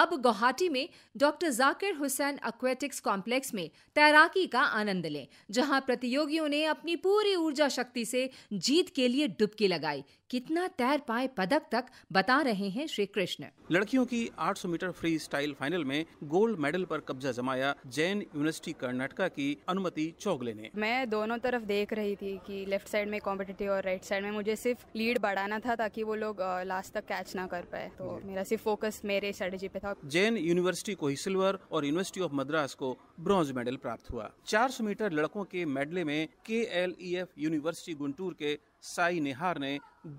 अब गुवाहाटी में doctor Zakir Hussain aquatics complex में तैराकी का आनंद लें जहां प्रतियोगियों ने अपनी पूरी ऊर्जा शक्ति से जीत के लिए डुबकी लगाई कितना तैर पाए पदक तक बता रहे हैं श्री कृष्ण लड़कियों की 800 मीटर फ्री स्टाइल फाइनल में गोल्ड मेडल पर कब्जा जमाया जैन यूनिवर्सिटी कर्नाटका की अनुमति चौगले ने मैं दोनों तरफ देख रही थी कि लेफ्ट साइड में कॉम्पिटेटिव और राइट साइड में मुझे सिर्फ लीड बढ़ाना था ताकि वो लोग लास्ट तक कैच ना कर पाए तो मेरा सिर्फ फोकस मेरे स्ट्रेटेजी पे था साथ जैन यूनिवर्सिटी को ही सिल्वर और यूनिवर्सिटी ऑफ मद्रास को ब्रॉन्ज मेडल प्राप्त हुआ 400 मीटर लड़कों के मेडले में K L E F university Guntur के साई निहार ने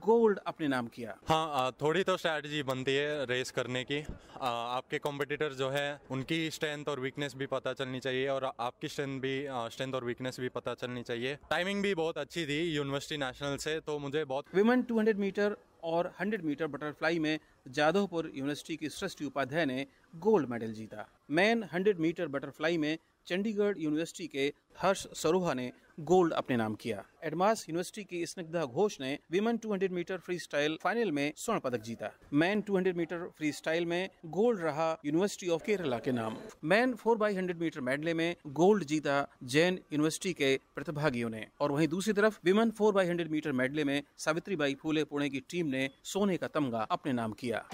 गोल्ड अपने नाम किया हाँ थोड़ी तो स्ट्रैटेजी बनती है रेस करने की आपके कॉम्पिटिटर जो है उनकी स्ट्रेंथ और वीकनेस भी पता चलनी चाहिए और आपकी स्ट्रेंथ भी स्ट्रेंथ और वीकनेस भी पता चलनी चाहिए टाइमिंग भी बहुत अच्छी थी यूनिवर्सिटी नेशनल से तो मुझे बहुत विमेन 200 मीटर और 100 मीटर बटरफ्लाई में जादवपुर यूनिवर्सिटी की सृष्टि उपाध्याय ने गोल्ड मेडल जीता मैन 100 मीटर बटरफ्लाई में चंडीगढ़ यूनिवर्सिटी के हर्ष सरोहा ने गोल्ड अपने नाम किया एडमास यूनिवर्सिटी की स्निग्धा घोष ने women 200 metre freestyle final में स्वर्ण पदक जीता मैन 200 मीटर फ्री स्टाइल में गोल्ड रहा यूनिवर्सिटी ऑफ केरला के नाम man 4 by hundred metre medley में गोल्ड जीता जैन यूनिवर्सिटी के प्रतिभागियों ने और वहीं दूसरी तरफ women 4 by hundred metre medley में सावित्री बाई फूले पुणे की टीम ने सोने का तमगा अपने नाम किया